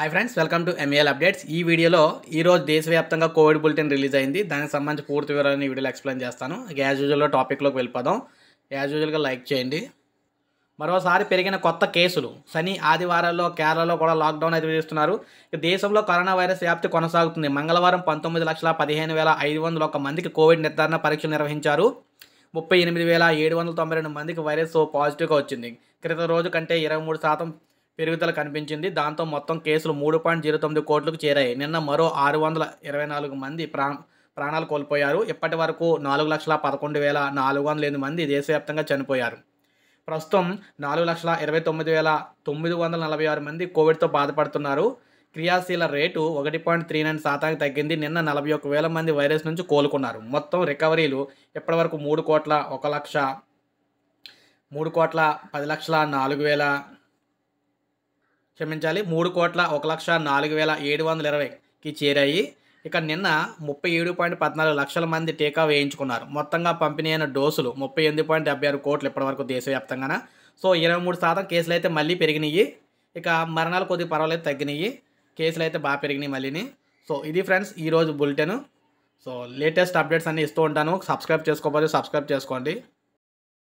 hi friends welcome to MAL updates ఈ వీడియోలో ఈరోజు దేశవ్యాప్తంగా కోవిడ్ బులెటిన్ రిలీజ్ అయింది దానికి సంబంధించి పూర్తి వివరాలను ఈ వీడియోలో ఎక్స్ప్లెయిన్ చేస్తాను యాజ్ యూజువల్గా టాపిక్లోకి వెళ్ళిపోదాం యాజ్ యూజువల్గా లైక్ చేయండి మరోసారి పెరిగిన కొత్త కేసులు శని ఆదివారాల్లో కేరళలో కూడా లాక్డౌన్ అయితే విధిస్తున్నారు దేశంలో కరోనా వైరస్ వ్యాప్తి కొనసాగుతుంది మంగళవారం పంతొమ్మిది లక్షల పదిహేను వేల ఐదు వందల ఒక మందికి కోవిడ్ నిర్ధారణ పరీక్షలు నిర్వహించారు ముప్పై ఎనిమిది వేల ఏడు వందల తొంభై రెండు మందికి వైరస్ పాజిటివ్గా వచ్చింది క్రితం రోజు కంటే ఇరవై మూడు శాతం పెరుగుదల కనిపించింది దాంతో మొత్తం కేసులు మూడు పాయింట్ జీరో తొమ్మిది కోట్లకు చేరాయి నిన్న మరో ఆరు వందల ఇరవై నాలుగు మంది ప్రాణ ప్రాణాలు కోల్పోయారు ఇప్పటి వరకు నాలుగు లక్షల పదకొండు వేల నాలుగు వందల ఎనిమిది మంది దేశవ్యాప్తంగా చనిపోయారు ప్రస్తుతం నాలుగు లక్షల ఇరవై తొమ్మిది వేల తొమ్మిది వందల నలభై ఆరు మంది కోవిడ్తో బాధపడుతున్నారు క్రియాశీల రేటు ఒకటి పాయింట్ త్రీ నైన్ శాతానికి తగ్గింది నిన్న నలభై ఒక్క వేల మంది వైరస్ నుంచి కోలుకున్నారు మొత్తం రికవరీలు ఇప్పటివరకు మూడు కోట్ల ఒక లక్ష మూడు కోట్ల పది లక్షల నాలుగు వేల క్షమించాలి మూడు కోట్ల ఒక లక్ష నాలుగు వేల ఏడు వందల ఇరవైకి చేరాయి ఇక నిన్న ముప్పై ఏడు పాయింట్ పద్నాలుగు లక్షల మంది టీకా వేయించుకున్నారు మొత్తంగా పంపిణీ అయిన డోసులు ముప్పై ఎనిమిది పాయింట్ డెబ్బై ఆరు కోట్లు ఇప్పటివరకు దేశవ్యాప్తంగా సో ఇరవై మూడు శాతం కేసులు అయితే మళ్ళీ పెరిగినాయి ఇక మరణాలు కొద్దిగా పర్వాలేదు తగ్గినాయి కేసులు అయితే బాగా పెరిగినాయి మళ్ళీని సో ఇది ఫ్రెండ్స్ ఈరోజు బులెటిన్ సో లేటెస్ట్ అప్డేట్స్ అన్నీ ఇస్తూ ఉంటాను సబ్స్క్రైబ్ చేసుకోకపోతే సబ్స్క్రైబ్ చేసుకోండి